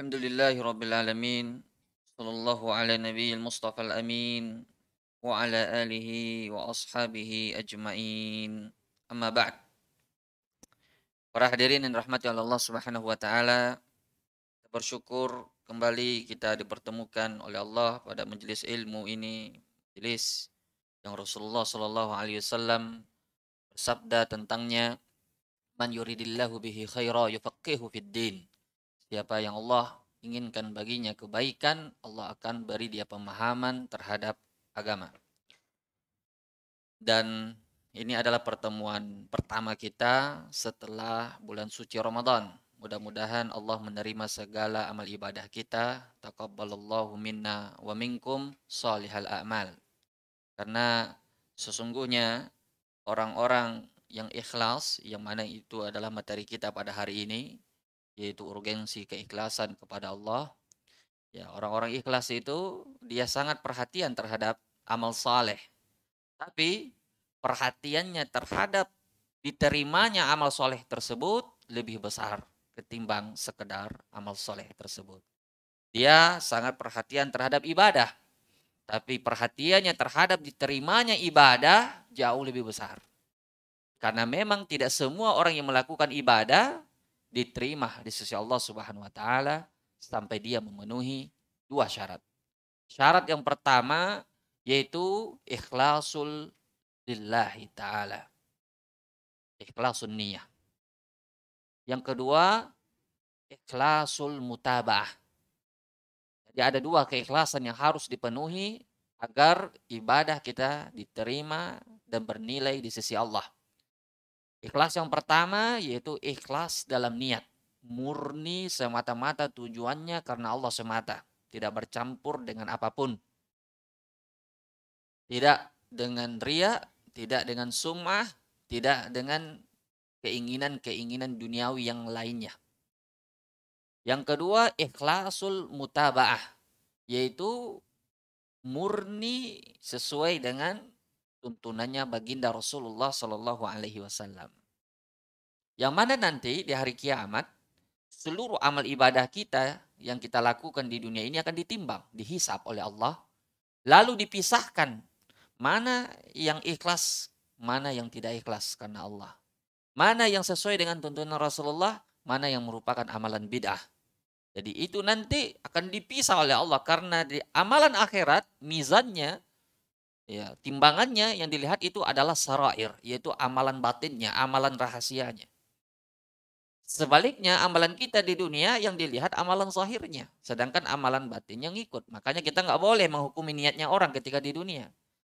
Alhamdulillahi Rabbil Alamin. Sallallahu ala Nabi Mustafa Al-Amin. Wa ala alihi wa ashabihi ajma'in. Amma ba'd. Para hadirin yang rahmati Allah Subhanahu wa taala, bersyukur kembali kita dipertemukan oleh Allah pada majelis ilmu ini, majelis yang Rasulullah Sallallahu alaihi wasallam bersabda tentangnya Man yuridillahu bihi khaira yufaqihu fid din. Siapa yang Allah inginkan baginya kebaikan, Allah akan beri dia pemahaman terhadap agama. Dan ini adalah pertemuan pertama kita setelah bulan suci Ramadan. Mudah-mudahan Allah menerima segala amal ibadah kita. Taqabbalallahu minna wa minkum salihal a'mal. Karena sesungguhnya orang-orang yang ikhlas yang mana itu adalah materi kita pada hari ini yaitu urgensi keikhlasan kepada Allah. Ya, orang-orang ikhlas itu dia sangat perhatian terhadap amal saleh. Tapi perhatiannya terhadap diterimanya amal soleh tersebut lebih besar ketimbang sekedar amal soleh tersebut. Dia sangat perhatian terhadap ibadah, tapi perhatiannya terhadap diterimanya ibadah jauh lebih besar. Karena memang tidak semua orang yang melakukan ibadah diterima di sisi Allah Subhanahu wa taala sampai dia memenuhi dua syarat. Syarat yang pertama yaitu ikhlasul lillahi taala. Ikhlasun niyah. Yang kedua ikhlasul mutabah. Jadi ada dua keikhlasan yang harus dipenuhi agar ibadah kita diterima dan bernilai di sisi Allah. Ikhlas yang pertama yaitu ikhlas dalam niat. Murni semata-mata tujuannya karena Allah semata. Tidak bercampur dengan apapun. Tidak dengan ria, tidak dengan sumah, tidak dengan keinginan-keinginan duniawi yang lainnya. Yang kedua, ikhlasul mutaba'ah. Yaitu murni sesuai dengan tuntunannya baginda Rasulullah Shallallahu Alaihi Wasallam. Yang mana nanti di hari kiamat seluruh amal ibadah kita yang kita lakukan di dunia ini akan ditimbang, dihisap oleh Allah, lalu dipisahkan mana yang ikhlas, mana yang tidak ikhlas karena Allah, mana yang sesuai dengan tuntunan Rasulullah, mana yang merupakan amalan bid'ah. Jadi itu nanti akan dipisah oleh Allah karena di amalan akhirat mizannya Ya, timbangannya yang dilihat itu adalah sarair, yaitu amalan batinnya, amalan rahasianya. Sebaliknya amalan kita di dunia yang dilihat amalan zahirnya, sedangkan amalan batinnya yang ikut. Makanya kita nggak boleh menghukumi niatnya orang ketika di dunia.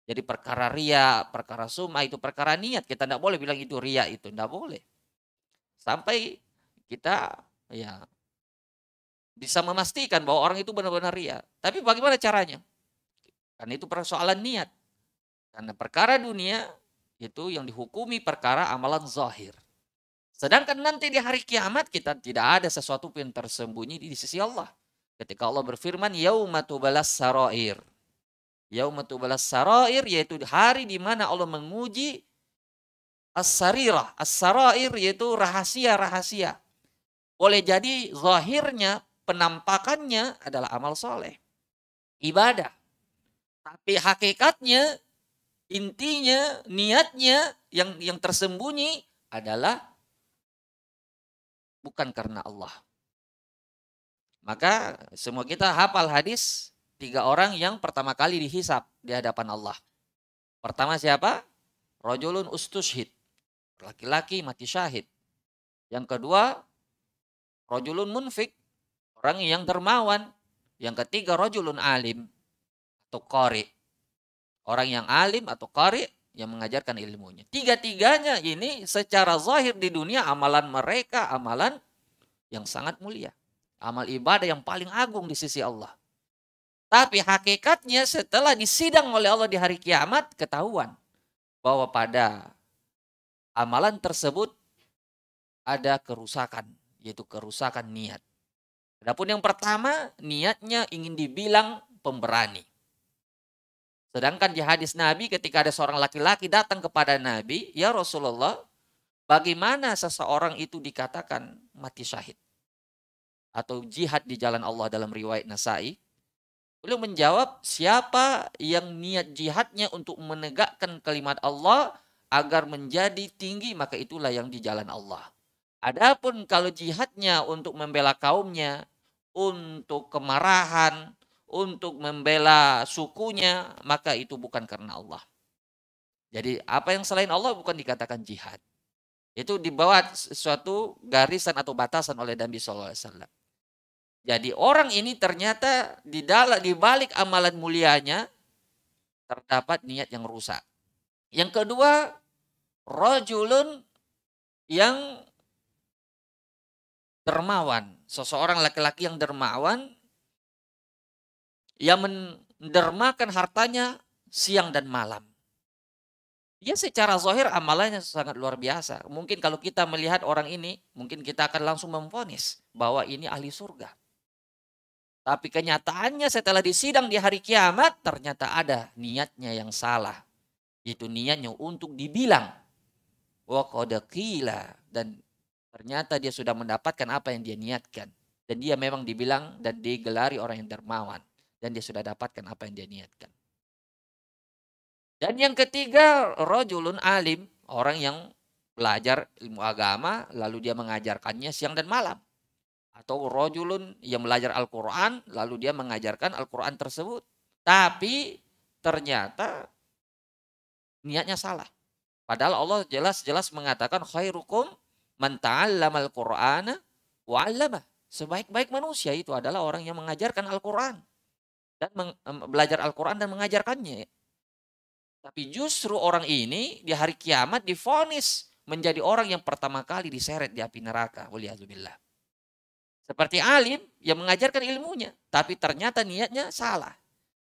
Jadi perkara ria, perkara suma itu perkara niat. Kita nggak boleh bilang itu ria itu, nggak boleh. Sampai kita ya bisa memastikan bahwa orang itu benar-benar ria. Tapi bagaimana caranya? Kan itu persoalan niat. Karena perkara dunia itu yang dihukumi perkara amalan zahir. Sedangkan nanti di hari kiamat kita tidak ada sesuatu pun yang tersembunyi di sisi Allah. Ketika Allah berfirman, Yauma saroir sarair. saroir balas sarair, yaitu hari di mana Allah menguji as-sarirah. As-sarair yaitu rahasia-rahasia. Boleh jadi zahirnya, penampakannya adalah amal soleh. Ibadah. Tapi hakikatnya intinya niatnya yang yang tersembunyi adalah bukan karena Allah. Maka semua kita hafal hadis tiga orang yang pertama kali dihisap di hadapan Allah. Pertama siapa? Rojulun ustushid. Laki-laki mati syahid. Yang kedua, rojulun munfik. Orang yang termawan Yang ketiga, rojulun alim. Atau kori. Orang yang alim atau qari yang mengajarkan ilmunya. Tiga-tiganya ini secara zahir di dunia amalan mereka amalan yang sangat mulia. Amal ibadah yang paling agung di sisi Allah. Tapi hakikatnya setelah disidang oleh Allah di hari kiamat ketahuan bahwa pada amalan tersebut ada kerusakan, yaitu kerusakan niat. Adapun yang pertama, niatnya ingin dibilang pemberani. Sedangkan di hadis Nabi ketika ada seorang laki-laki datang kepada Nabi, "Ya Rasulullah, bagaimana seseorang itu dikatakan mati syahid?" Atau jihad di jalan Allah dalam riwayat Nasai. Beliau menjawab, "Siapa yang niat jihadnya untuk menegakkan kalimat Allah agar menjadi tinggi, maka itulah yang di jalan Allah." Adapun kalau jihadnya untuk membela kaumnya, untuk kemarahan, untuk membela sukunya, maka itu bukan karena Allah. Jadi apa yang selain Allah bukan dikatakan jihad. Itu dibawa suatu garisan atau batasan oleh Nabi SAW. Jadi orang ini ternyata di di balik amalan mulianya terdapat niat yang rusak. Yang kedua, rojulun yang dermawan. Seseorang laki-laki yang dermawan yang mendermakan hartanya siang dan malam. Ya secara zohir amalannya sangat luar biasa. Mungkin kalau kita melihat orang ini, mungkin kita akan langsung memvonis bahwa ini ahli surga. Tapi kenyataannya setelah disidang di hari kiamat, ternyata ada niatnya yang salah. Itu niatnya untuk dibilang. Wa Dan ternyata dia sudah mendapatkan apa yang dia niatkan. Dan dia memang dibilang dan digelari orang yang dermawan dan dia sudah dapatkan apa yang dia niatkan. Dan yang ketiga, rojulun alim, orang yang belajar ilmu agama lalu dia mengajarkannya siang dan malam. Atau rojulun yang belajar Al-Qur'an lalu dia mengajarkan Al-Qur'an tersebut. Tapi ternyata niatnya salah. Padahal Allah jelas-jelas mengatakan khairukum man ta'allama al-Qur'ana wa Sebaik-baik manusia itu adalah orang yang mengajarkan Al-Qur'an dan belajar Al-Quran dan mengajarkannya. Tapi justru orang ini di hari kiamat difonis menjadi orang yang pertama kali diseret di api neraka. Waliyahzubillah. Seperti alim yang mengajarkan ilmunya. Tapi ternyata niatnya salah.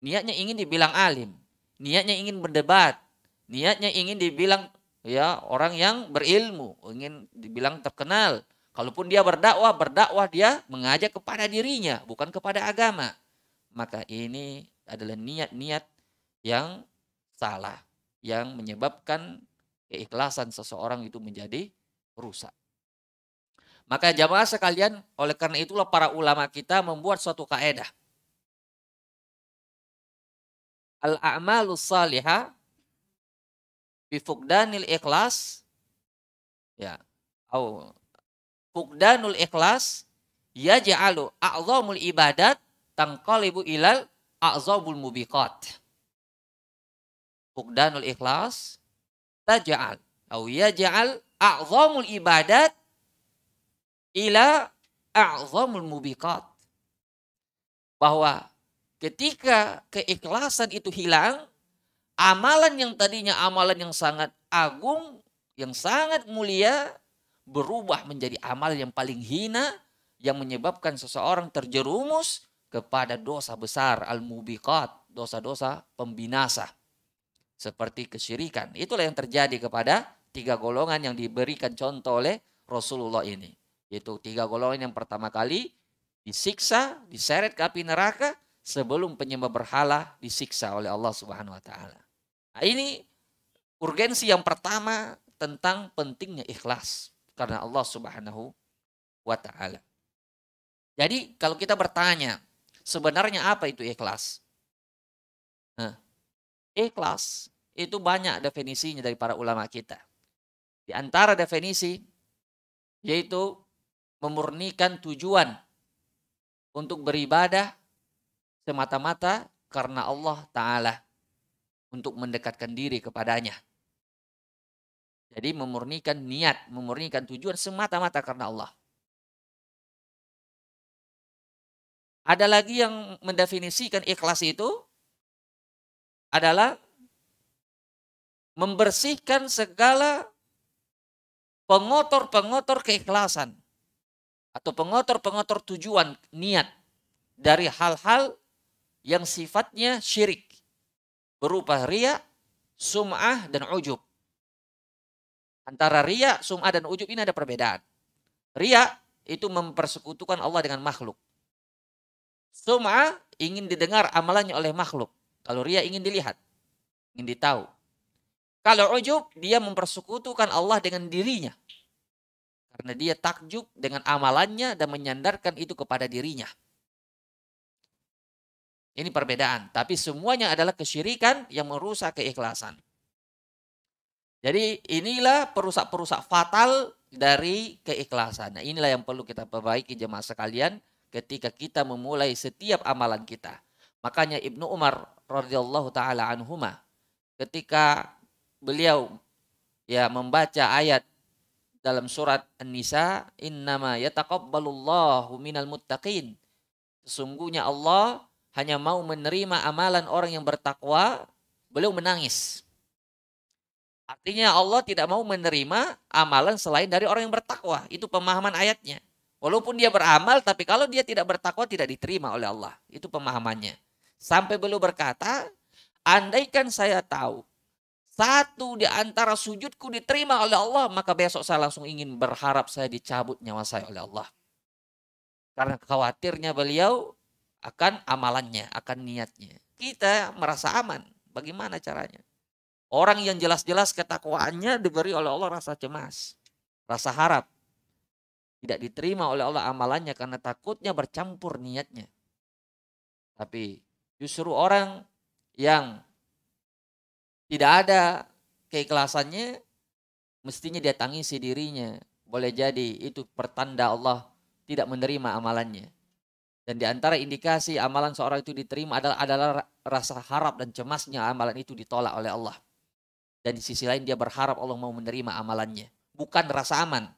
Niatnya ingin dibilang alim. Niatnya ingin berdebat. Niatnya ingin dibilang ya orang yang berilmu. Ingin dibilang terkenal. Kalaupun dia berdakwah, berdakwah dia mengajak kepada dirinya, bukan kepada agama maka ini adalah niat-niat yang salah yang menyebabkan keikhlasan seseorang itu menjadi rusak. Maka jamaah sekalian, oleh karena itulah para ulama kita membuat suatu kaedah. Al-a'malus salihah bifukdanil ikhlas ya au fukdanul ikhlas yaj'alu a'zamul ibadat tangkalibu ilal a'zabul mubiqat. Fukdanul ikhlas taj'al au yaj'al a'zamul ibadat ila a'zamul mubiqat. Bahwa ketika keikhlasan itu hilang, amalan yang tadinya amalan yang sangat agung, yang sangat mulia, berubah menjadi amal yang paling hina, yang menyebabkan seseorang terjerumus kepada dosa besar al-mubiqat, dosa-dosa pembinasa seperti kesyirikan. Itulah yang terjadi kepada tiga golongan yang diberikan contoh oleh Rasulullah ini. Yaitu tiga golongan yang pertama kali disiksa, diseret ke api neraka sebelum penyembah berhala disiksa oleh Allah Subhanahu wa taala. Nah, ini urgensi yang pertama tentang pentingnya ikhlas karena Allah Subhanahu wa taala. Jadi kalau kita bertanya, Sebenarnya apa itu ikhlas? Nah, ikhlas itu banyak definisinya dari para ulama kita. Di antara definisi yaitu memurnikan tujuan untuk beribadah semata-mata karena Allah Ta'ala untuk mendekatkan diri kepadanya. Jadi memurnikan niat, memurnikan tujuan semata-mata karena Allah. Ada lagi yang mendefinisikan ikhlas itu adalah membersihkan segala pengotor-pengotor keikhlasan atau pengotor-pengotor tujuan niat dari hal-hal yang sifatnya syirik berupa ria, sum'ah dan ujub. Antara ria, sum'ah dan ujub ini ada perbedaan. Ria itu mempersekutukan Allah dengan makhluk. Suma ingin didengar amalannya oleh makhluk. Kalau ria ingin dilihat, ingin ditahu. Kalau ujub, dia mempersekutukan Allah dengan dirinya. Karena dia takjub dengan amalannya dan menyandarkan itu kepada dirinya. Ini perbedaan. Tapi semuanya adalah kesyirikan yang merusak keikhlasan. Jadi inilah perusak-perusak fatal dari keikhlasan. Nah, inilah yang perlu kita perbaiki jemaah sekalian ketika kita memulai setiap amalan kita. Makanya Ibnu Umar radhiyallahu taala anhuma ketika beliau ya membaca ayat dalam surat An-Nisa innama yataqabbalullahu minal muttaqin sesungguhnya Allah hanya mau menerima amalan orang yang bertakwa beliau menangis artinya Allah tidak mau menerima amalan selain dari orang yang bertakwa itu pemahaman ayatnya Walaupun dia beramal, tapi kalau dia tidak bertakwa tidak diterima oleh Allah. Itu pemahamannya. Sampai beliau berkata, andaikan saya tahu satu di antara sujudku diterima oleh Allah, maka besok saya langsung ingin berharap saya dicabut nyawa saya oleh Allah. Karena khawatirnya beliau akan amalannya, akan niatnya. Kita merasa aman. Bagaimana caranya? Orang yang jelas-jelas ketakwaannya diberi oleh Allah rasa cemas, rasa harap, tidak diterima oleh Allah amalannya karena takutnya bercampur niatnya. Tapi justru orang yang tidak ada keikhlasannya mestinya dia tangisi dirinya. Boleh jadi itu pertanda Allah tidak menerima amalannya. Dan di antara indikasi amalan seorang itu diterima adalah adalah rasa harap dan cemasnya amalan itu ditolak oleh Allah. Dan di sisi lain dia berharap Allah mau menerima amalannya, bukan rasa aman.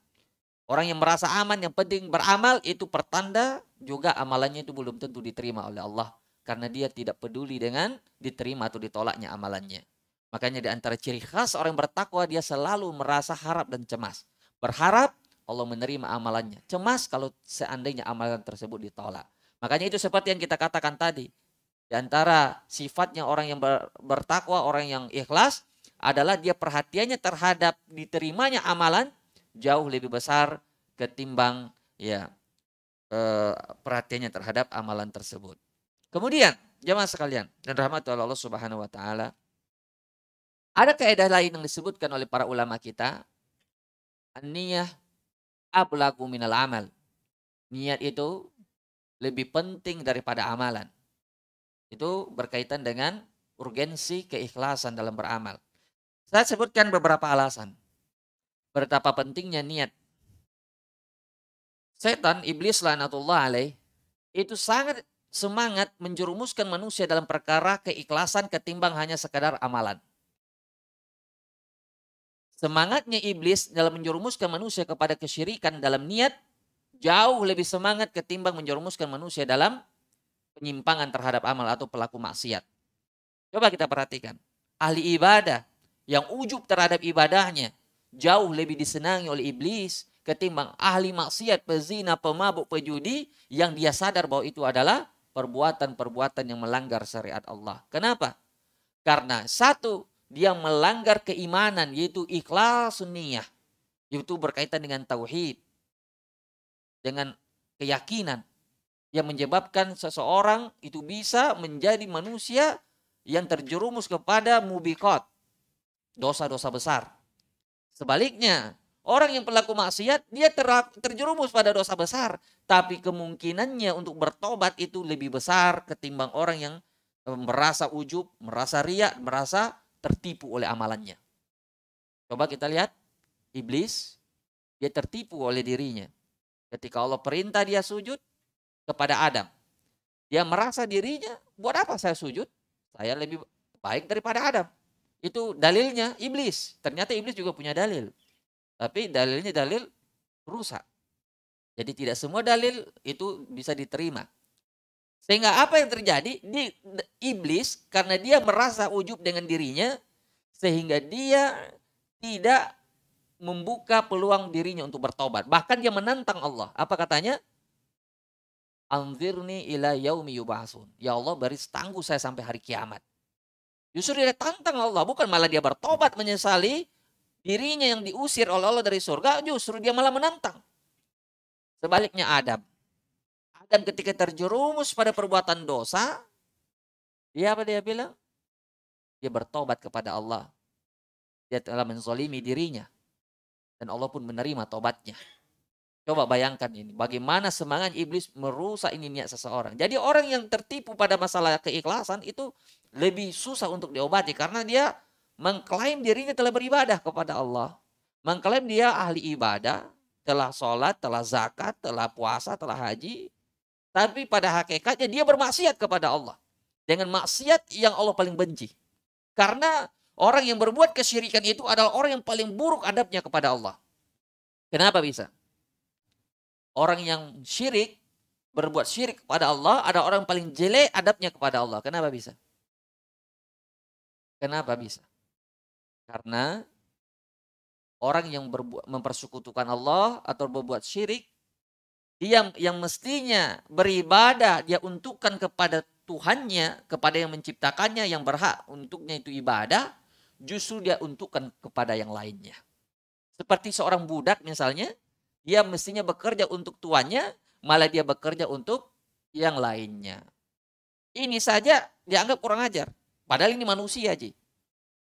Orang yang merasa aman yang penting beramal itu pertanda juga amalannya itu belum tentu diterima oleh Allah karena dia tidak peduli dengan diterima atau ditolaknya amalannya. Makanya di antara ciri khas orang yang bertakwa dia selalu merasa harap dan cemas. Berharap Allah menerima amalannya. Cemas kalau seandainya amalan tersebut ditolak. Makanya itu seperti yang kita katakan tadi. Di antara sifatnya orang yang bertakwa, orang yang ikhlas adalah dia perhatiannya terhadap diterimanya amalan jauh lebih besar ketimbang ya eh, perhatiannya terhadap amalan tersebut. Kemudian jemaah sekalian dan rahmat Allah Subhanahu wa taala. Ada kaidah lain yang disebutkan oleh para ulama kita. niat ablagu minal amal. Niat itu lebih penting daripada amalan. Itu berkaitan dengan urgensi keikhlasan dalam beramal. Saya sebutkan beberapa alasan betapa pentingnya niat. Setan, iblis lanatullah alaih, itu sangat semangat menjerumuskan manusia dalam perkara keikhlasan ketimbang hanya sekadar amalan. Semangatnya iblis dalam menjerumuskan manusia kepada kesyirikan dalam niat jauh lebih semangat ketimbang menjerumuskan manusia dalam penyimpangan terhadap amal atau pelaku maksiat. Coba kita perhatikan. Ahli ibadah yang ujub terhadap ibadahnya, jauh lebih disenangi oleh iblis ketimbang ahli maksiat, pezina, pemabuk, pejudi yang dia sadar bahwa itu adalah perbuatan-perbuatan yang melanggar syariat Allah. Kenapa? Karena satu, dia melanggar keimanan yaitu ikhlas sunniyah. Itu berkaitan dengan tauhid. Dengan keyakinan yang menyebabkan seseorang itu bisa menjadi manusia yang terjerumus kepada mubikot, dosa-dosa besar. Sebaliknya, orang yang pelaku maksiat dia ter terjerumus pada dosa besar, tapi kemungkinannya untuk bertobat itu lebih besar ketimbang orang yang eh, merasa ujub, merasa riak, merasa tertipu oleh amalannya. Coba kita lihat iblis dia tertipu oleh dirinya. Ketika Allah perintah dia sujud kepada Adam. Dia merasa dirinya, buat apa saya sujud? Saya lebih baik daripada Adam. Itu dalilnya iblis. Ternyata iblis juga punya dalil. Tapi dalilnya dalil rusak. Jadi tidak semua dalil itu bisa diterima. Sehingga apa yang terjadi? Di, iblis karena dia merasa ujub dengan dirinya sehingga dia tidak membuka peluang dirinya untuk bertobat. Bahkan dia menantang Allah. Apa katanya? Anzirni ila yaumi Ya Allah, baris tangguh saya sampai hari kiamat. Justru dia tantang Allah, bukan malah dia bertobat menyesali dirinya yang diusir oleh Allah dari surga, justru dia malah menantang. Sebaliknya Adam. Adam ketika terjerumus pada perbuatan dosa, dia apa dia bilang? Dia bertobat kepada Allah. Dia telah menzolimi dirinya. Dan Allah pun menerima tobatnya. Coba bayangkan ini, bagaimana semangat iblis merusak ini niat seseorang. Jadi orang yang tertipu pada masalah keikhlasan itu lebih susah untuk diobati karena dia mengklaim dirinya telah beribadah kepada Allah. Mengklaim dia ahli ibadah, telah sholat, telah zakat, telah puasa, telah haji. Tapi pada hakikatnya dia bermaksiat kepada Allah. Dengan maksiat yang Allah paling benci. Karena orang yang berbuat kesyirikan itu adalah orang yang paling buruk adabnya kepada Allah. Kenapa bisa? Orang yang syirik berbuat syirik kepada Allah ada orang paling jelek adabnya kepada Allah. Kenapa bisa? Kenapa bisa? Karena orang yang berbuat, mempersekutukan Allah atau berbuat syirik, dia yang mestinya beribadah, dia untukkan kepada Tuhannya, kepada yang menciptakannya yang berhak untuknya itu ibadah, justru dia untukkan kepada yang lainnya. Seperti seorang budak misalnya, dia mestinya bekerja untuk tuannya, malah dia bekerja untuk yang lainnya. Ini saja dianggap kurang ajar. Padahal ini manusia, aja,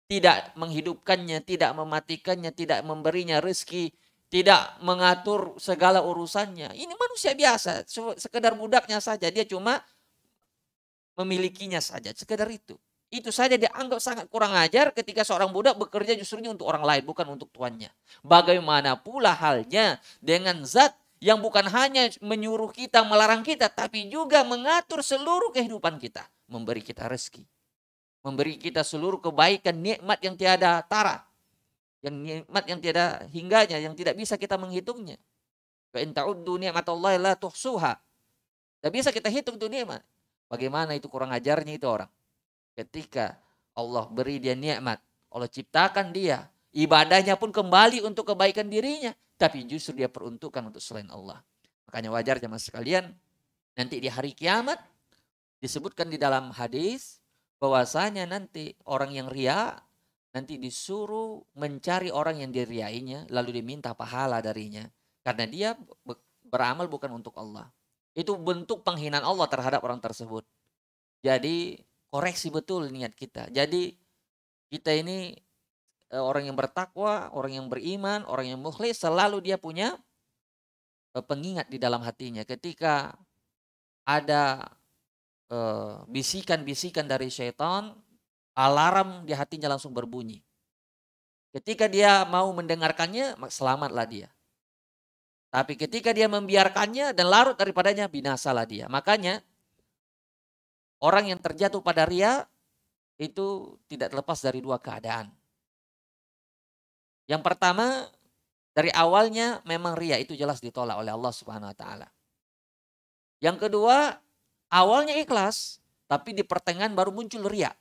Tidak menghidupkannya, tidak mematikannya, tidak memberinya rezeki, tidak mengatur segala urusannya. Ini manusia biasa, sekedar budaknya saja. Dia cuma memilikinya saja, sekedar itu. Itu saja dia anggap sangat kurang ajar ketika seorang budak bekerja justrunya untuk orang lain, bukan untuk tuannya. Bagaimana pula halnya dengan zat yang bukan hanya menyuruh kita, melarang kita, tapi juga mengatur seluruh kehidupan kita, memberi kita rezeki, memberi kita seluruh kebaikan nikmat yang tiada tara yang nikmat yang tiada hingganya yang tidak bisa kita menghitungnya fa in ta'uddu ni'matallahi la tuhsuha tidak bisa kita hitung tuh nikmat bagaimana itu kurang ajarnya itu orang ketika Allah beri dia nikmat Allah ciptakan dia ibadahnya pun kembali untuk kebaikan dirinya tapi justru dia peruntukkan untuk selain Allah makanya wajar jemaah sekalian nanti di hari kiamat disebutkan di dalam hadis bahwasanya nanti orang yang ria nanti disuruh mencari orang yang diriainya lalu diminta pahala darinya karena dia beramal bukan untuk Allah. Itu bentuk penghinaan Allah terhadap orang tersebut. Jadi koreksi betul niat kita. Jadi kita ini e, orang yang bertakwa, orang yang beriman, orang yang mukhlis selalu dia punya e, pengingat di dalam hatinya ketika ada Eh, bisikan-bisikan uh, dari setan, alarm di hatinya langsung berbunyi. Ketika dia mau mendengarkannya, selamatlah dia. Tapi ketika dia membiarkannya dan larut daripadanya, binasalah dia. Makanya orang yang terjatuh pada ria itu tidak terlepas dari dua keadaan. Yang pertama, dari awalnya memang ria itu jelas ditolak oleh Allah Subhanahu wa taala. Yang kedua, Awalnya ikhlas, tapi di pertengahan baru muncul riak.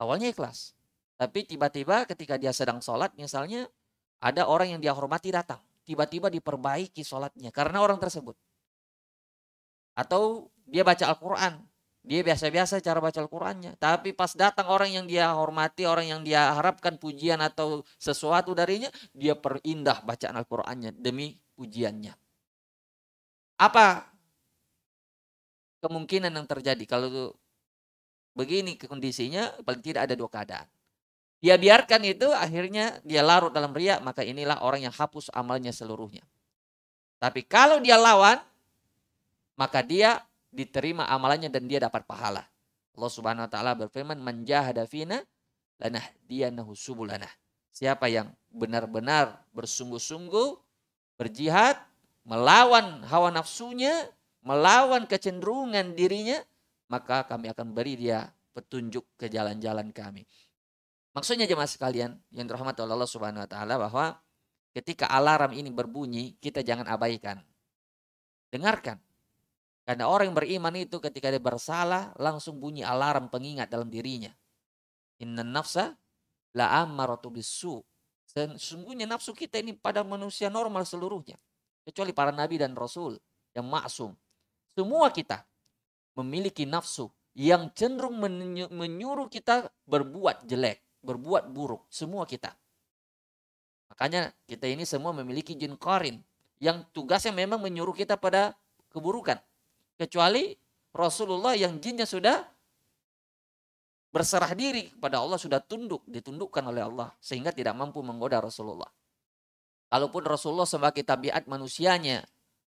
Awalnya ikhlas. Tapi tiba-tiba ketika dia sedang sholat misalnya ada orang yang dia hormati datang. Tiba-tiba diperbaiki sholatnya karena orang tersebut. Atau dia baca Al-Quran. Dia biasa-biasa cara baca Al-Qurannya. Tapi pas datang orang yang dia hormati, orang yang dia harapkan pujian atau sesuatu darinya, dia perindah bacaan Al-Qurannya demi pujiannya. Apa kemungkinan yang terjadi kalau begini kondisinya paling tidak ada dua keadaan Dia biarkan itu akhirnya dia larut dalam riak maka inilah orang yang hapus amalnya seluruhnya tapi kalau dia lawan maka dia diterima amalannya dan dia dapat pahala Allah Subhanahu wa taala berfirman menjahada fina dia subulana siapa yang benar-benar bersungguh-sungguh berjihad melawan hawa nafsunya melawan kecenderungan dirinya, maka kami akan beri dia petunjuk ke jalan-jalan kami. Maksudnya jemaah sekalian yang dirahmati oleh Allah Subhanahu wa taala bahwa ketika alarm ini berbunyi, kita jangan abaikan. Dengarkan. Karena orang yang beriman itu ketika dia bersalah langsung bunyi alarm pengingat dalam dirinya. Inna nafsa la amaratu bisu. Sesungguhnya nafsu kita ini pada manusia normal seluruhnya. Kecuali para nabi dan rasul yang maksum. Semua kita memiliki nafsu yang cenderung menyuruh kita berbuat jelek, berbuat buruk, semua kita. Makanya kita ini semua memiliki jin korin yang tugasnya memang menyuruh kita pada keburukan. Kecuali Rasulullah yang jinnya sudah berserah diri kepada Allah, sudah tunduk, ditundukkan oleh Allah. Sehingga tidak mampu menggoda Rasulullah. Kalaupun Rasulullah sebagai tabiat manusianya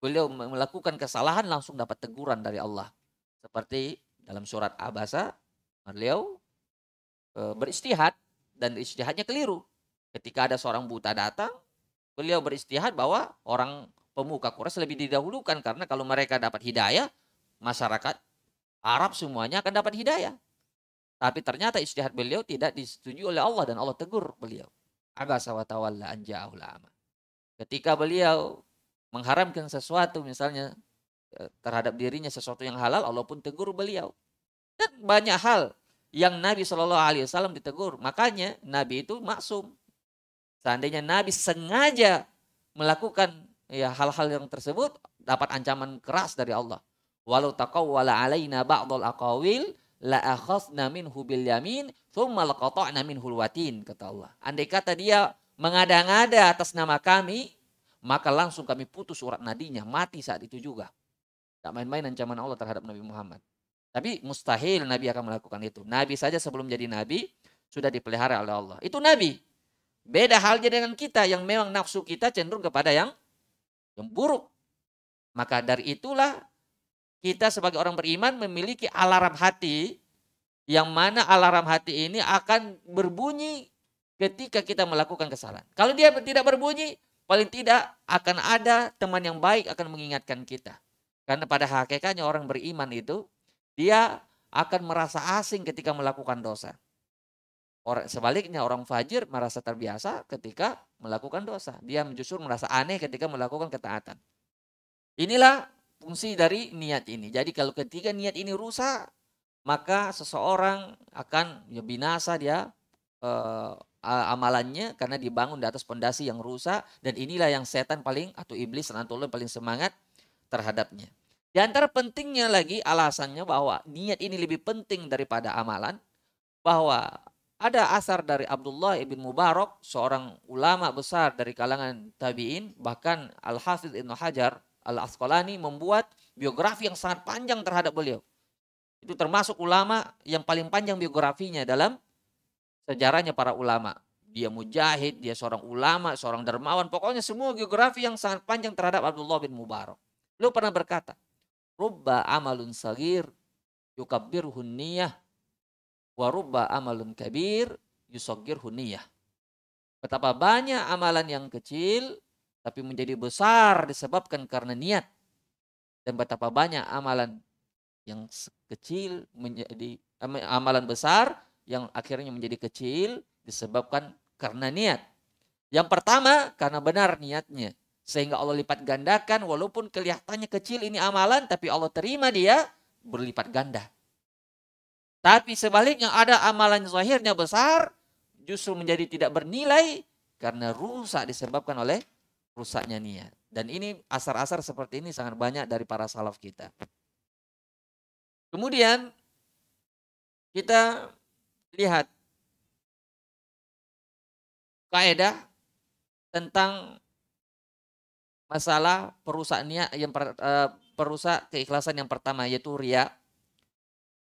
beliau melakukan kesalahan langsung dapat teguran dari Allah. Seperti dalam surat Abasa, beliau e, beristihad dan istihadnya keliru. Ketika ada seorang buta datang, beliau beristihad bahwa orang pemuka Quraisy lebih didahulukan karena kalau mereka dapat hidayah, masyarakat Arab semuanya akan dapat hidayah. Tapi ternyata istihad beliau tidak disetujui oleh Allah dan Allah tegur beliau. Abasa wa tawalla anja'ahul Ketika beliau mengharamkan sesuatu misalnya eh, terhadap dirinya sesuatu yang halal Allah pun tegur beliau dan banyak hal yang Nabi Shallallahu Alaihi Wasallam ditegur makanya Nabi itu maksum seandainya Nabi sengaja melakukan ya hal-hal yang tersebut dapat ancaman keras dari Allah walau taqawwala alaina ba'dal aqawil la akhadna minhu bil yamin thumma laqata'na minhu watin kata Allah andai kata dia mengada-ngada atas nama kami maka langsung kami putus surat nadinya, mati saat itu juga. Tak main-main ancaman Allah terhadap Nabi Muhammad. Tapi mustahil Nabi akan melakukan itu. Nabi saja sebelum jadi Nabi, sudah dipelihara oleh Allah. Itu Nabi. Beda halnya dengan kita yang memang nafsu kita cenderung kepada yang yang buruk. Maka dari itulah kita sebagai orang beriman memiliki alarm hati yang mana alarm hati ini akan berbunyi ketika kita melakukan kesalahan. Kalau dia tidak berbunyi, Paling tidak akan ada teman yang baik akan mengingatkan kita. Karena pada hakikatnya orang beriman itu dia akan merasa asing ketika melakukan dosa. Orang, sebaliknya orang fajir merasa terbiasa ketika melakukan dosa. Dia justru merasa aneh ketika melakukan ketaatan. Inilah fungsi dari niat ini. Jadi kalau ketika niat ini rusak, maka seseorang akan ya binasa dia eh, Eh, amalannya karena dibangun di atas pondasi yang rusak dan inilah yang setan paling atau iblis senantiasa paling semangat terhadapnya. Di antara pentingnya lagi alasannya bahwa niat ini lebih penting daripada amalan bahwa ada asar dari Abdullah ibn Mubarak, seorang ulama besar dari kalangan tabi'in, bahkan Al-Hafidh Ibn Hajar Al-Asqalani membuat biografi yang sangat panjang terhadap beliau. Itu termasuk ulama yang paling panjang biografinya dalam sejarahnya para ulama. Dia mujahid, dia seorang ulama, seorang dermawan. Pokoknya semua geografi yang sangat panjang terhadap Abdullah bin Mubarak. Lu pernah berkata, Rubba amalun sagir yukabir hunniyah wa amalun kabir yusagir hunniyah. Betapa banyak amalan yang kecil tapi menjadi besar disebabkan karena niat. Dan betapa banyak amalan yang kecil menjadi eh, amalan besar yang akhirnya menjadi kecil disebabkan karena niat. Yang pertama karena benar niatnya. Sehingga Allah lipat gandakan walaupun kelihatannya kecil ini amalan tapi Allah terima dia berlipat ganda. Tapi sebaliknya ada amalan zahirnya besar justru menjadi tidak bernilai karena rusak disebabkan oleh rusaknya niat. Dan ini asar-asar seperti ini sangat banyak dari para salaf kita. Kemudian kita lihat kaidah tentang masalah perusahaannya yang per, uh, perusak keikhlasan yang pertama yaitu ria.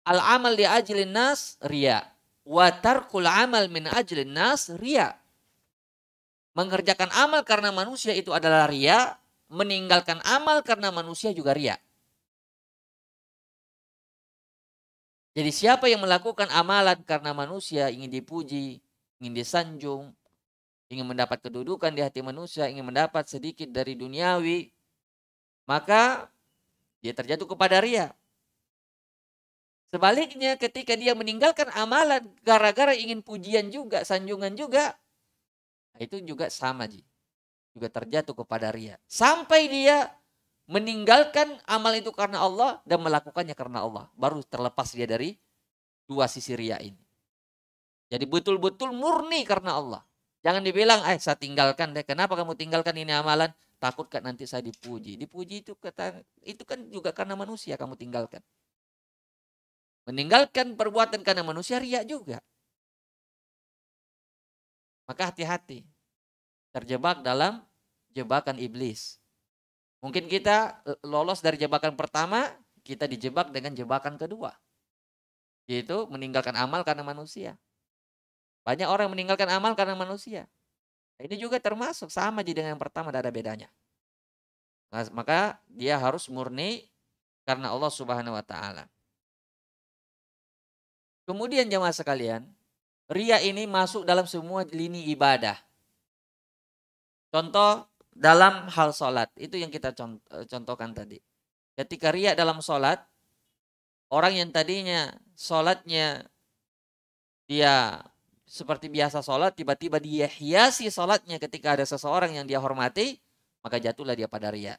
Al amal di ajlin nas ria. watar kul amal min ajlin nas ria. Mengerjakan amal karena manusia itu adalah ria, meninggalkan amal karena manusia juga ria. Jadi siapa yang melakukan amalan karena manusia ingin dipuji, ingin disanjung, ingin mendapat kedudukan di hati manusia, ingin mendapat sedikit dari duniawi, maka dia terjatuh kepada ria. Sebaliknya ketika dia meninggalkan amalan gara-gara ingin pujian juga, sanjungan juga, itu juga sama Ji. Juga terjatuh kepada ria. Sampai dia meninggalkan amal itu karena Allah dan melakukannya karena Allah. Baru terlepas dia dari dua sisi ria ini. Jadi betul-betul murni karena Allah. Jangan dibilang, eh saya tinggalkan deh. Kenapa kamu tinggalkan ini amalan? Takut kan nanti saya dipuji. Dipuji itu kata itu kan juga karena manusia kamu tinggalkan. Meninggalkan perbuatan karena manusia ria juga. Maka hati-hati. Terjebak dalam jebakan iblis Mungkin kita eh, lolos dari jebakan pertama, kita dijebak dengan jebakan kedua. Yaitu meninggalkan amal karena manusia. Banyak orang meninggalkan amal karena manusia. ini juga termasuk sama jadi dengan yang pertama, tidak ada bedanya. maka dia harus murni karena Allah Subhanahu wa taala. Kemudian jemaah sekalian, ria ini masuk dalam semua lini ibadah. Contoh dalam hal sholat. Itu yang kita eh, contohkan tadi. Ketika riak dalam sholat, orang yang tadinya sholatnya dia seperti biasa sholat, tiba-tiba dia hiasi sholatnya ketika ada seseorang yang dia hormati, maka jatuhlah dia pada riak.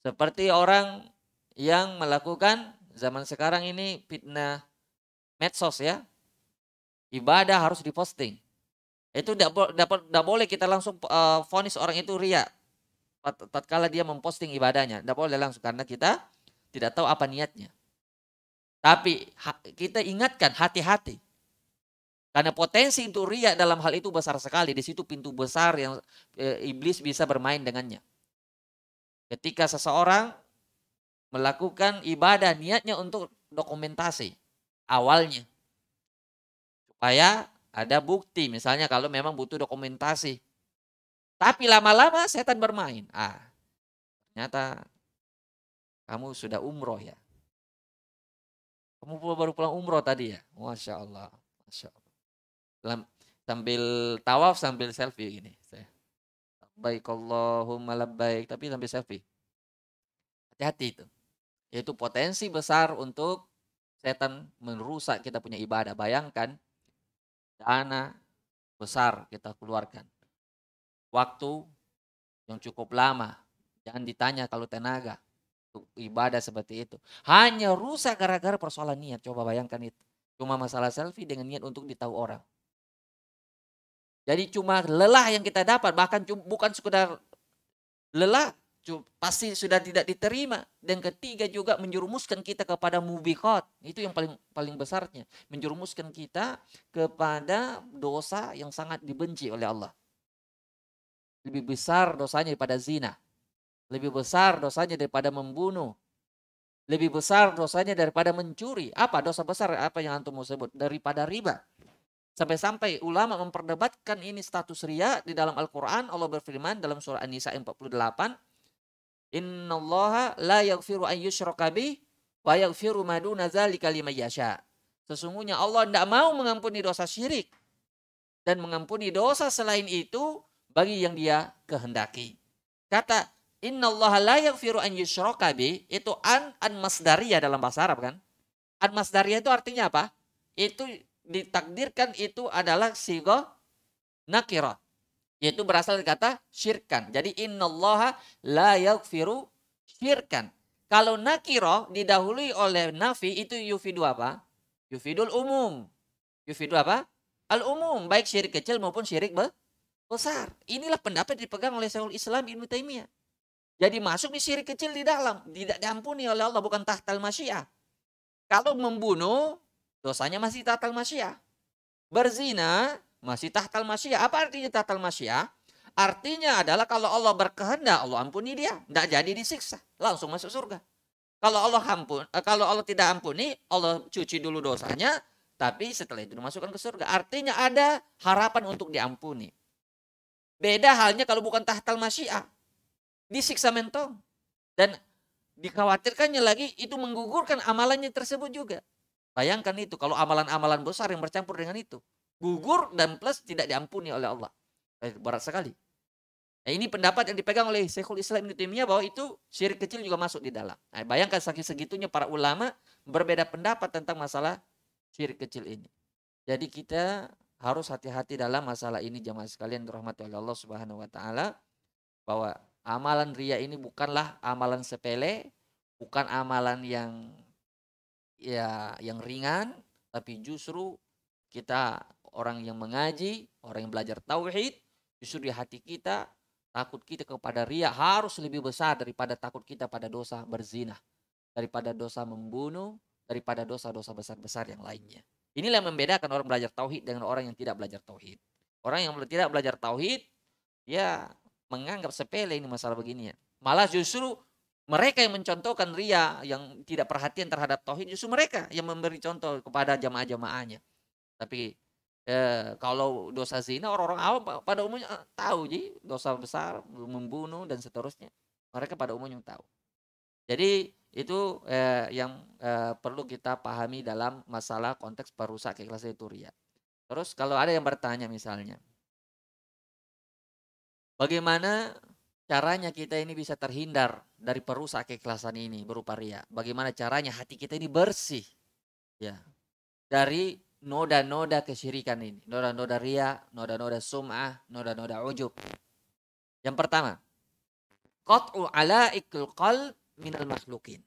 Seperti orang yang melakukan zaman sekarang ini fitnah medsos ya. Ibadah harus diposting. Itu tidak dapat tidak boleh kita langsung eh, vonis uh, orang itu ria. Tatkala dia memposting ibadahnya, tidak boleh langsung karena kita tidak tahu apa niatnya. Tapi kita ingatkan hati-hati. Karena potensi untuk riak dalam hal itu besar sekali. Di situ pintu besar yang e, iblis bisa bermain dengannya. Ketika seseorang melakukan ibadah niatnya untuk dokumentasi awalnya supaya ada bukti misalnya kalau memang butuh dokumentasi. Tapi lama-lama setan bermain. Ah, ternyata kamu sudah umroh ya. Kamu baru pulang umroh tadi ya. Masya Allah. Masya Allah. Dalam, sambil tawaf sambil selfie gini. Baik Allahumma labbaik. Tapi sambil selfie. Hati-hati itu. Yaitu potensi besar untuk setan merusak kita punya ibadah. Bayangkan dana besar kita keluarkan. Waktu yang cukup lama. Jangan ditanya kalau tenaga ibadah seperti itu. Hanya rusak gara-gara persoalan niat. Coba bayangkan itu. Cuma masalah selfie dengan niat untuk ditahu orang. Jadi cuma lelah yang kita dapat, bahkan bukan sekedar lelah pasti sudah tidak diterima dan ketiga juga menjerumuskan kita kepada mubikot itu yang paling paling besarnya menjerumuskan kita kepada dosa yang sangat dibenci oleh Allah lebih besar dosanya daripada zina lebih besar dosanya daripada membunuh lebih besar dosanya daripada mencuri apa dosa besar apa yang antum mau sebut daripada riba Sampai-sampai ulama memperdebatkan ini status ria di dalam Al-Quran. Allah berfirman dalam surah An-Nisa 48. Allah la yaghfiru an yushraka bih wa yaghfiru ma duna dzalika liman yasha. Sesungguhnya Allah tidak mau mengampuni dosa syirik dan mengampuni dosa selain itu bagi yang dia kehendaki. Kata Allah la yaghfiru an yushraka bih itu an an masdariyah dalam bahasa Arab kan? An masdariyah itu artinya apa? Itu ditakdirkan itu adalah sigo nakirah yaitu berasal dari kata syirkan. Jadi innallaha la yaghfiru syirkan. Kalau nakiro didahului oleh nafi itu yufidu apa? Yufidul umum. Yufidu apa? Al umum. Baik syirik kecil maupun syirik besar. Inilah pendapat dipegang oleh Syaikhul Islam Ibnu Taimiyah. Jadi masuk di syirik kecil di dalam. Tidak diampuni oleh Allah. Bukan tahtal masyiah. Kalau membunuh, dosanya masih tahtal masyiah. Berzina, masih tahtal masyiah. Ya. Apa artinya tahtal masyiah? Ya? Artinya adalah kalau Allah berkehendak, Allah ampuni dia. Tidak jadi disiksa. Langsung masuk surga. Kalau Allah ampun, eh, kalau Allah tidak ampuni, Allah cuci dulu dosanya, tapi setelah itu dimasukkan ke surga. Artinya ada harapan untuk diampuni. Beda halnya kalau bukan tahtal masyiah. Ya. Disiksa mentong. Dan dikhawatirkannya lagi itu menggugurkan amalannya tersebut juga. Bayangkan itu kalau amalan-amalan besar yang bercampur dengan itu gugur dan plus tidak diampuni oleh Allah. Eh, berat sekali. Nah, ini pendapat yang dipegang oleh Syekhul Islam Ibnu Taimiyah bahwa itu syirik kecil juga masuk di dalam. Nah, bayangkan saking segitunya para ulama berbeda pendapat tentang masalah syirik kecil ini. Jadi kita harus hati-hati dalam masalah ini jemaah sekalian dirahmati oleh Allah Subhanahu wa taala bahwa amalan ria ini bukanlah amalan sepele, bukan amalan yang ya yang ringan, tapi justru kita orang yang mengaji, orang yang belajar tauhid, justru di hati kita takut kita kepada ria harus lebih besar daripada takut kita pada dosa berzina, daripada dosa membunuh, daripada dosa-dosa besar-besar yang lainnya. Inilah yang membedakan orang belajar tauhid dengan orang yang tidak belajar tauhid. Orang yang tidak belajar tauhid, ya menganggap sepele ini masalah begini ya. Malah justru mereka yang mencontohkan ria yang tidak perhatian terhadap tauhid justru mereka yang memberi contoh kepada jamaah-jamaahnya. Tapi Ya, kalau dosa zina orang-orang awam pada umumnya eh, tahu ji dosa besar membunuh dan seterusnya mereka pada umumnya tahu jadi itu eh, yang eh, perlu kita pahami dalam masalah konteks perusak keikhlasan itu ria terus kalau ada yang bertanya misalnya bagaimana caranya kita ini bisa terhindar dari perusak keikhlasan ini berupa ria bagaimana caranya hati kita ini bersih ya dari noda-noda kesyirikan ini. Noda-noda ria, noda-noda sum'ah, noda-noda ujub. Yang pertama, qat'u ikul qal minal makhlukin.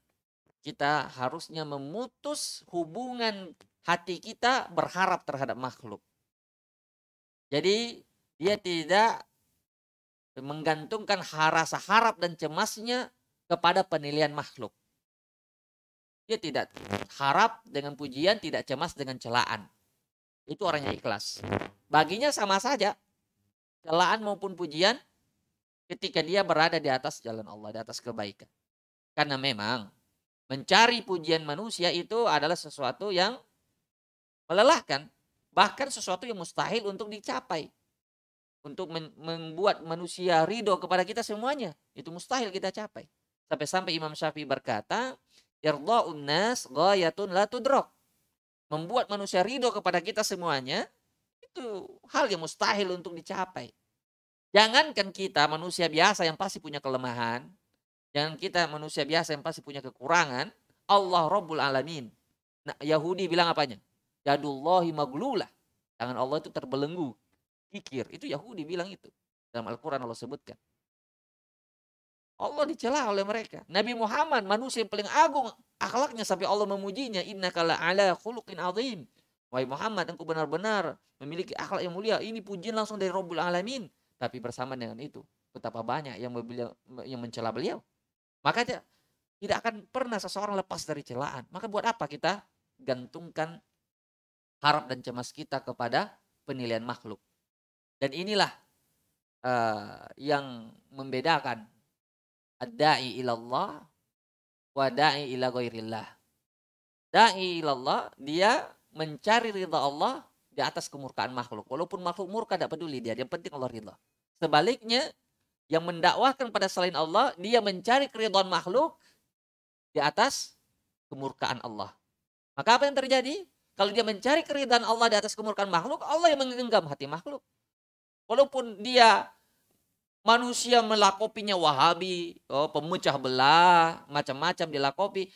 Kita harusnya memutus hubungan hati kita berharap terhadap makhluk. Jadi dia tidak menggantungkan rasa harap dan cemasnya kepada penilaian makhluk. Dia tidak harap dengan pujian, tidak cemas dengan celaan. Itu orangnya ikhlas. Baginya sama saja. Celaan maupun pujian ketika dia berada di atas jalan Allah, di atas kebaikan. Karena memang mencari pujian manusia itu adalah sesuatu yang melelahkan, bahkan sesuatu yang mustahil untuk dicapai. Untuk membuat manusia ridho kepada kita semuanya, itu mustahil kita capai. Sampai-sampai Imam Syafi'i berkata, Yarda'un nas ghayatun la tudrok. Membuat manusia ridho kepada kita semuanya, itu hal yang mustahil untuk dicapai. Jangankan kita manusia biasa yang pasti punya kelemahan, jangan kita manusia biasa yang pasti punya kekurangan, Allah Rabbul Alamin. Nah, Yahudi bilang apanya? Yadullahi maglulah. Tangan Allah itu terbelenggu, kikir. Itu Yahudi bilang itu. Dalam Al-Quran Allah sebutkan. Allah dicela oleh mereka. Nabi Muhammad manusia yang paling agung akhlaknya sampai Allah memujinya. Inna kala ala khuluqin azim. Wahai Muhammad, engkau benar-benar memiliki akhlak yang mulia. Ini pujian langsung dari Rabbul Alamin. Tapi bersama dengan itu, betapa banyak yang beliau, yang mencela beliau. Maka tidak, tidak akan pernah seseorang lepas dari celaan. Maka buat apa kita gantungkan harap dan cemas kita kepada penilaian makhluk. Dan inilah uh, yang membedakan ad-da'i ilallah wa hmm. da'i ila ghairillah. Da'i ilallah dia mencari ridha Allah di atas kemurkaan makhluk. Walaupun makhluk murka tidak peduli dia, yang penting Allah ridha. Sebaliknya yang mendakwahkan pada selain Allah, dia mencari keridhaan makhluk di atas kemurkaan Allah. Maka apa yang terjadi? Kalau dia mencari keridhaan Allah di atas kemurkaan makhluk, Allah yang menggenggam hati makhluk. Walaupun dia Manusia melakopinya Wahabi, oh, pemecah belah, macam-macam dilakopi.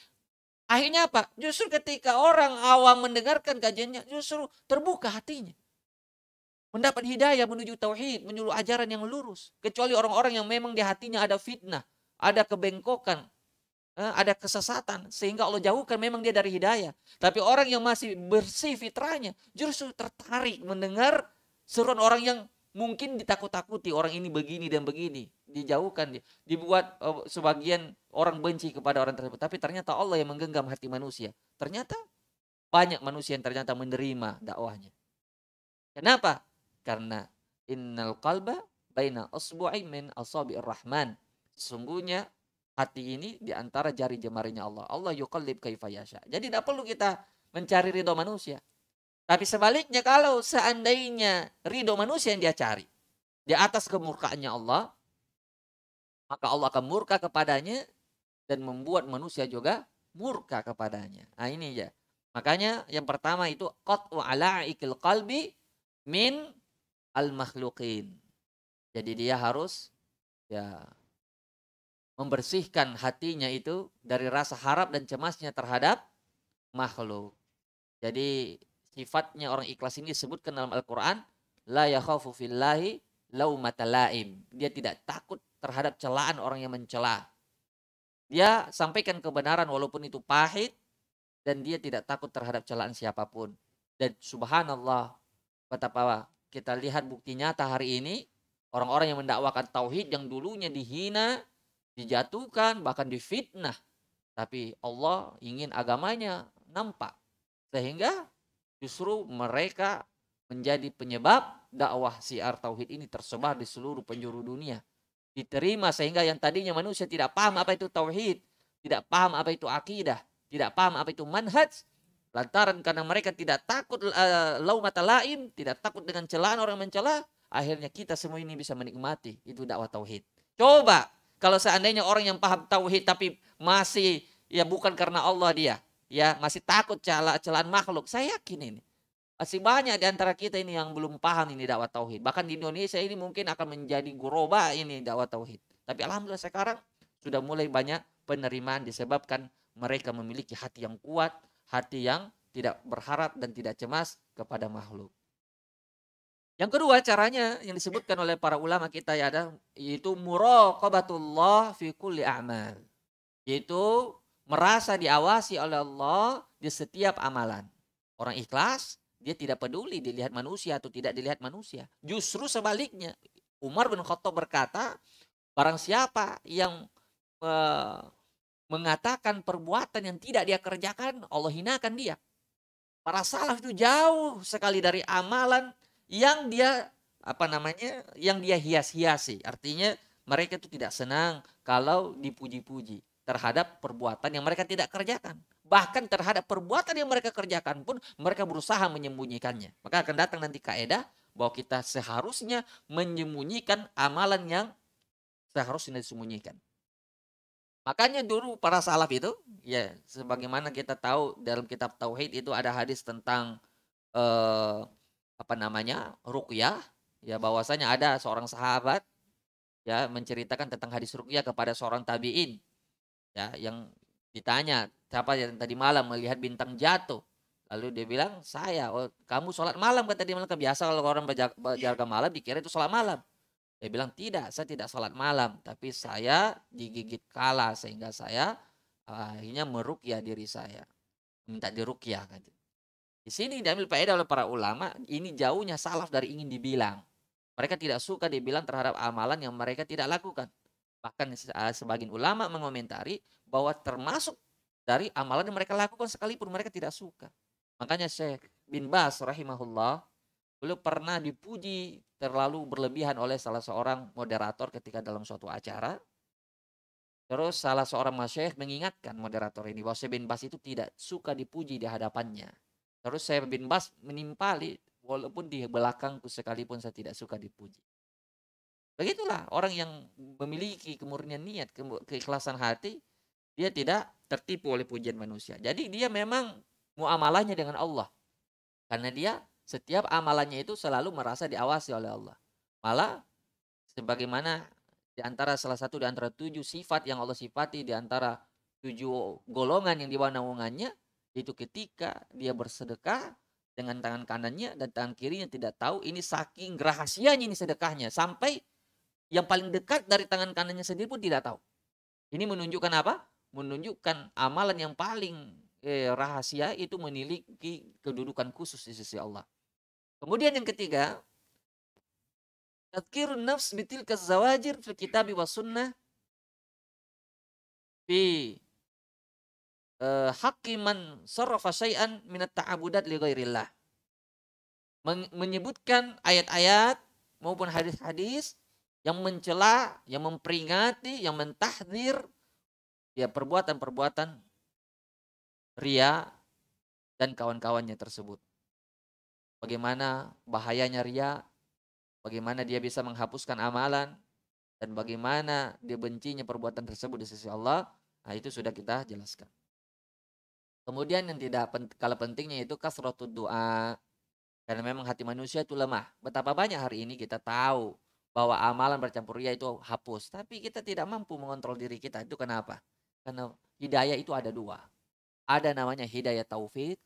Akhirnya apa? Justru ketika orang awam mendengarkan kajiannya, justru terbuka hatinya. Mendapat hidayah menuju tauhid, menuju ajaran yang lurus. Kecuali orang-orang yang memang di hatinya ada fitnah, ada kebengkokan, eh, ada kesesatan. Sehingga Allah jauhkan memang dia dari hidayah. Tapi orang yang masih bersih fitranya justru tertarik mendengar seruan orang yang mungkin ditakut-takuti orang ini begini dan begini dijauhkan dia dibuat uh, sebagian orang benci kepada orang tersebut tapi ternyata Allah yang menggenggam hati manusia ternyata banyak manusia yang ternyata menerima dakwahnya kenapa karena innal qalba baina asbu'i min asabi'ir rahman Sungguhnya hati ini di antara jari jemarinya Allah Allah yuqallib kaifa yasha jadi tidak perlu kita mencari ridho manusia tapi sebaliknya kalau seandainya ridho manusia yang dia cari di atas kemurkaannya Allah, maka Allah akan murka kepadanya dan membuat manusia juga murka kepadanya. Nah ini ya. Makanya yang pertama itu qat'u ala'ikil qalbi min al makhluqin. Jadi dia harus ya membersihkan hatinya itu dari rasa harap dan cemasnya terhadap makhluk. Jadi sifatnya orang ikhlas ini disebutkan dalam Al-Quran la yakhafu fillahi matalaim Dia tidak takut terhadap celaan orang yang mencela. Dia sampaikan kebenaran walaupun itu pahit dan dia tidak takut terhadap celaan siapapun. Dan subhanallah betapa kita lihat bukti nyata hari ini orang-orang yang mendakwakan tauhid yang dulunya dihina, dijatuhkan, bahkan difitnah. Tapi Allah ingin agamanya nampak. Sehingga justru mereka menjadi penyebab dakwah siar tauhid ini tersebar di seluruh penjuru dunia. Diterima sehingga yang tadinya manusia tidak paham apa itu tauhid, tidak paham apa itu akidah, tidak paham apa itu manhaj, lantaran karena mereka tidak takut uh, eh, lau mata lain, tidak takut dengan celaan orang mencela, akhirnya kita semua ini bisa menikmati itu dakwah tauhid. Coba kalau seandainya orang yang paham tauhid tapi masih ya bukan karena Allah dia, ya masih takut celan makhluk. Saya yakin ini. Masih banyak di antara kita ini yang belum paham ini dakwah tauhid. Bahkan di Indonesia ini mungkin akan menjadi guroba ini dakwah tauhid. Tapi alhamdulillah sekarang sudah mulai banyak penerimaan disebabkan mereka memiliki hati yang kuat, hati yang tidak berharap dan tidak cemas kepada makhluk. Yang kedua caranya yang disebutkan oleh para ulama kita ya ada yaitu muraqabatullah fi kulli a'mal. Yaitu merasa diawasi oleh Allah di setiap amalan. Orang ikhlas, dia tidak peduli dilihat manusia atau tidak dilihat manusia. Justru sebaliknya, Umar bin Khattab berkata, barang siapa yang e, mengatakan perbuatan yang tidak dia kerjakan, Allah hinakan dia. Para salaf itu jauh sekali dari amalan yang dia apa namanya yang dia hias-hiasi. Artinya mereka itu tidak senang kalau dipuji-puji terhadap perbuatan yang mereka tidak kerjakan. Bahkan terhadap perbuatan yang mereka kerjakan pun mereka berusaha menyembunyikannya. Maka akan datang nanti kaedah bahwa kita seharusnya menyembunyikan amalan yang seharusnya disembunyikan. Makanya dulu para salaf itu, ya sebagaimana kita tahu dalam kitab Tauhid itu ada hadis tentang eh, apa namanya rukyah, ya bahwasanya ada seorang sahabat ya menceritakan tentang hadis rukyah kepada seorang tabiin ya yang ditanya siapa yang tadi malam melihat bintang jatuh lalu dia bilang saya oh, kamu sholat malam kata dia malam kan biasa kalau orang berjaga malam dikira itu sholat malam dia bilang tidak saya tidak sholat malam tapi saya digigit kala sehingga saya eh, akhirnya merukyah diri saya minta dirukyah kan di sini diambil faedah oleh para ulama ini jauhnya salaf dari ingin dibilang mereka tidak suka dibilang terhadap amalan yang mereka tidak lakukan Bahkan ah, sebagian ulama mengomentari bahwa termasuk dari amalan yang mereka lakukan sekalipun mereka tidak suka. Makanya Syekh bin Bas rahimahullah beliau pernah dipuji terlalu berlebihan oleh salah seorang moderator ketika dalam suatu acara. Terus salah seorang masyaikh mengingatkan moderator ini bahwa Syekh bin Bas itu tidak suka dipuji di hadapannya. Terus Syekh bin Bas menimpali walaupun di belakangku sekalipun saya tidak suka dipuji. Begitulah orang yang memiliki kemurnian niat, keikhlasan hati, dia tidak tertipu oleh pujian manusia. Jadi dia memang muamalahnya dengan Allah. Karena dia setiap amalannya itu selalu merasa diawasi oleh Allah. Malah sebagaimana di antara salah satu di antara tujuh sifat yang Allah sifati di antara tujuh golongan yang di bawah naungannya yaitu ketika dia bersedekah dengan tangan kanannya dan tangan kirinya tidak tahu ini saking rahasianya ini sedekahnya sampai yang paling dekat dari tangan kanannya sendiri pun tidak tahu. Ini menunjukkan apa? Menunjukkan amalan yang paling eh, rahasia itu memiliki kedudukan khusus di sisi Allah. Kemudian yang ketiga, tadkirun nafs bitil kazawajir fi kitab wa sunnah fi eh, hakiman sarrafa syai'an minat ta'abudat li ghairillah. Menyebutkan ayat-ayat maupun hadis-hadis yang mencela, yang memperingati, yang mentahdir ya perbuatan-perbuatan ria dan kawan-kawannya tersebut. Bagaimana bahayanya ria, bagaimana dia bisa menghapuskan amalan dan bagaimana dia bencinya perbuatan tersebut di sisi Allah, nah itu sudah kita jelaskan. Kemudian yang tidak pent kalah pentingnya itu kasrotu doa. Karena memang hati manusia itu lemah. Betapa banyak hari ini kita tahu bahwa amalan bercampur ria ya itu hapus. Tapi kita tidak mampu mengontrol diri kita. Itu kenapa? Karena hidayah itu ada dua. Ada namanya hidayah taufik,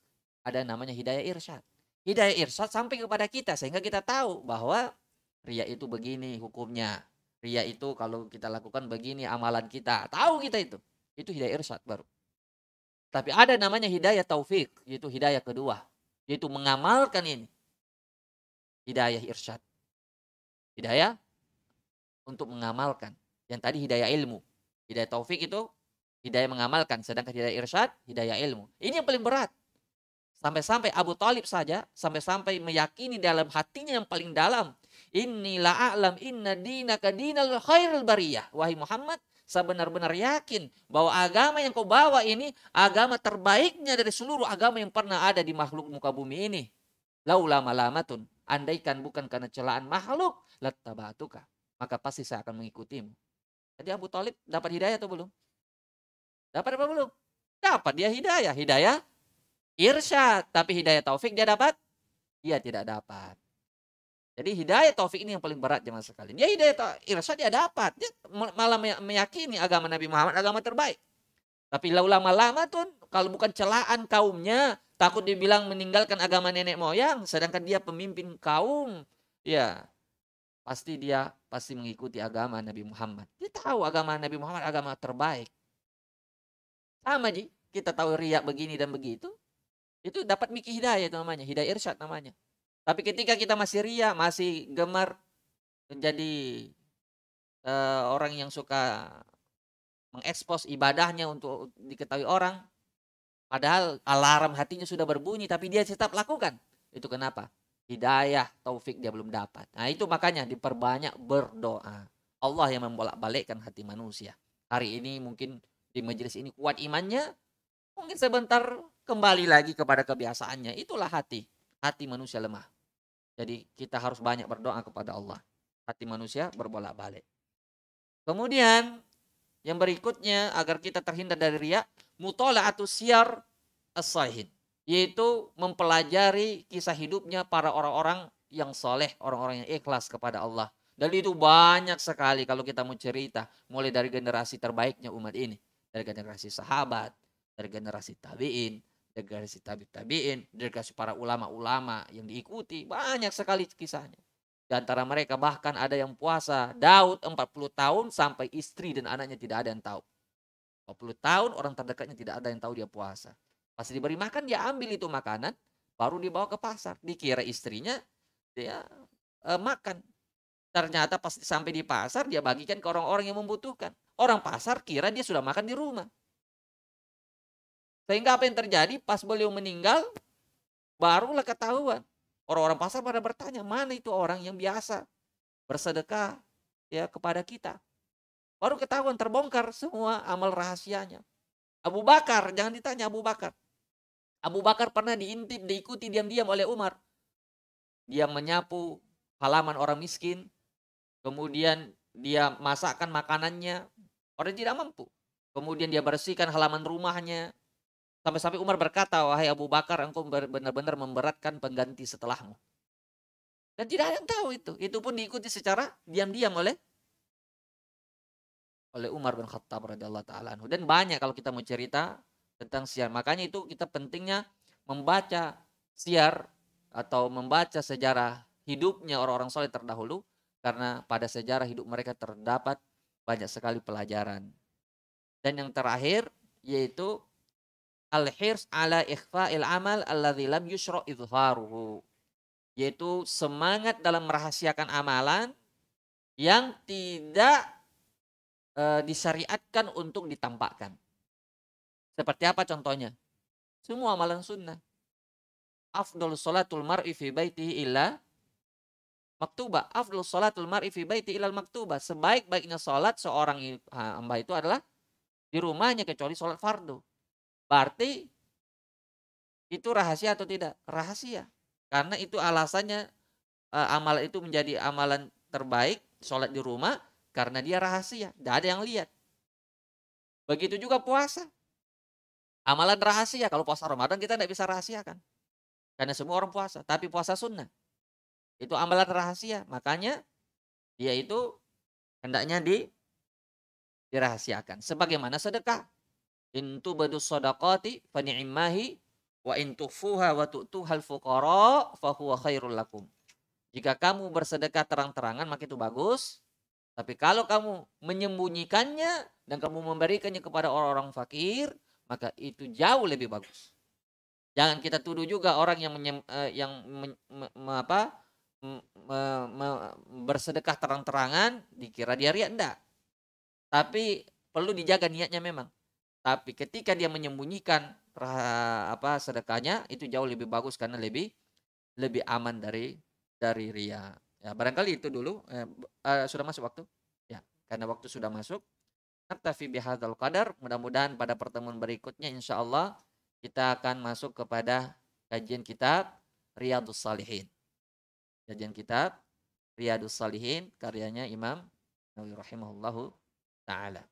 ada namanya hidayah irsyad. Hidayah irsyad sampai kepada kita sehingga kita tahu bahwa ria itu begini hukumnya. Ria itu kalau kita lakukan begini amalan kita. Tahu kita itu. Itu hidayah irsyad baru. Tapi ada namanya hidayah taufik, yaitu hidayah kedua, yaitu mengamalkan ini. Hidayah irsyad. Hidayah untuk mengamalkan. Yang tadi hidayah ilmu. Hidayah taufik itu hidayah mengamalkan. Sedangkan hidayah irsyad, hidayah ilmu. Ini yang paling berat. Sampai-sampai Abu Talib saja, sampai-sampai meyakini dalam hatinya yang paling dalam. Inilah a'lam inna dinaka dinal khairul bariyah. Wahai Muhammad, saya benar-benar yakin bahwa agama yang kau bawa ini agama terbaiknya dari seluruh agama yang pernah ada di makhluk muka bumi ini. Laulama lamatun. Andaikan bukan karena celaan makhluk, latabatuka. Maka pasti saya akan mengikutimu. Jadi Abu Talib dapat hidayah atau belum? Dapat apa belum? Dapat dia hidayah. Hidayah irsyad. Tapi hidayah taufik dia dapat? Dia tidak dapat. Jadi hidayah taufik ini yang paling berat zaman sekali. Dia hidayah irsyad dia dapat. Dia malah meyakini agama Nabi Muhammad agama terbaik. Tapi laulama lama tuh kalau bukan celaan kaumnya, takut dibilang meninggalkan agama nenek moyang, sedangkan dia pemimpin kaum, ya pasti dia pasti mengikuti agama Nabi Muhammad. Dia tahu agama Nabi Muhammad agama terbaik. Sama Ji, kita tahu riak begini dan begitu. Itu dapat mikir hidayah itu namanya, hidayah irsyad namanya. Tapi ketika kita masih riak masih gemar menjadi uh, orang yang suka mengekspos ibadahnya untuk diketahui orang. Padahal alarm hatinya sudah berbunyi tapi dia tetap lakukan. Itu kenapa? Hidayah, taufik dia belum dapat. Nah itu makanya diperbanyak berdoa. Allah yang membolak-balikkan hati manusia. Hari ini mungkin di majelis ini kuat imannya. Mungkin sebentar kembali lagi kepada kebiasaannya. Itulah hati. Hati manusia lemah. Jadi kita harus banyak berdoa kepada Allah. Hati manusia berbolak-balik. Kemudian yang berikutnya agar kita terhindar dari riak, mutola'atu atau as asahin Yaitu mempelajari kisah hidupnya para orang-orang yang soleh, orang-orang yang ikhlas kepada Allah. Dan itu banyak sekali kalau kita mau cerita. Mulai dari generasi terbaiknya umat ini. Dari generasi sahabat, dari generasi tabi'in, dari generasi tabi tabi'in, dari generasi para ulama-ulama yang diikuti. Banyak sekali kisahnya di antara mereka. Bahkan ada yang puasa. Daud 40 tahun sampai istri dan anaknya tidak ada yang tahu. 40 tahun orang terdekatnya tidak ada yang tahu dia puasa. Pas diberi makan dia ambil itu makanan. Baru dibawa ke pasar. Dikira istrinya dia eh, makan. Ternyata pas sampai di pasar dia bagikan ke orang-orang yang membutuhkan. Orang pasar kira dia sudah makan di rumah. Sehingga apa yang terjadi pas beliau meninggal barulah ketahuan Orang-orang pasar pada bertanya, mana itu orang yang biasa bersedekah ya kepada kita. Baru ketahuan terbongkar semua amal rahasianya. Abu Bakar, jangan ditanya Abu Bakar. Abu Bakar pernah diintip, diikuti diam-diam oleh Umar. Dia menyapu halaman orang miskin, kemudian dia masakkan makanannya, orang tidak mampu. Kemudian dia bersihkan halaman rumahnya, Sampai-sampai Umar berkata, wahai Abu Bakar, engkau benar-benar memberatkan pengganti setelahmu. Dan tidak ada yang tahu itu. Itu pun diikuti secara diam-diam oleh oleh Umar bin Khattab radhiyallahu taala Dan banyak kalau kita mau cerita tentang siar. Makanya itu kita pentingnya membaca siar atau membaca sejarah hidupnya orang-orang soleh terdahulu karena pada sejarah hidup mereka terdapat banyak sekali pelajaran. Dan yang terakhir yaitu al-hirs ala ikhfa'il amal alladzi lam yushra idharuhu yaitu semangat dalam merahasiakan amalan yang tidak e, disyariatkan untuk ditampakkan. Seperti apa contohnya? Semua amalan sunnah. Afdol salatul mar'i fi baitihi illa maktubah. Afdol salatul mar'i fi baiti illa maktubah. Sebaik-baiknya salat seorang hamba itu adalah di rumahnya kecuali salat fardu. Berarti itu rahasia atau tidak? Rahasia. Karena itu alasannya uh, eh, amalan itu menjadi amalan terbaik, sholat di rumah, karena dia rahasia. Tidak ada yang lihat. Begitu juga puasa. Amalan rahasia. Kalau puasa Ramadan kita tidak bisa rahasiakan. Karena semua orang puasa. Tapi puasa sunnah. Itu amalan rahasia. Makanya dia itu hendaknya di dirahasiakan. Sebagaimana sedekah. In tubadu sadaqati fa ni'mahi wa in tufuha wa tu'tuhal fuqara fa huwa khairul lakum. Jika kamu bersedekah terang-terangan maka itu bagus. Tapi kalau kamu menyembunyikannya dan kamu memberikannya kepada orang-orang fakir, maka itu jauh lebih bagus. Jangan kita tuduh juga orang yang menyem, uh, yang men, me, me, apa me, me, bersedekah terang-terangan dikira dia riak enggak. Tapi perlu dijaga niatnya memang. Tapi ketika dia menyembunyikan apa sedekahnya itu jauh lebih bagus karena lebih lebih aman dari dari ria. Ya, barangkali itu dulu eh, eh, sudah masuk waktu. Ya, karena waktu sudah masuk. tapi bihadzal qadar. Mudah-mudahan pada pertemuan berikutnya insya Allah kita akan masuk kepada kajian kitab Riyadus Salihin. Kajian kitab Riyadus Salihin karyanya Imam Nawawi rahimahullahu taala.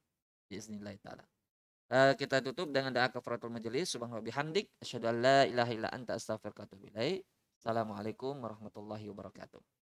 Bismillahirrahmanirrahim. Eh, kita tutup dengan doa kafaratul majelis. Subhanallah bihamdik. Asyhadu an la ilaha illa anta astaghfiruka wa atubu ilaik. Assalamualaikum warahmatullahi wabarakatuh.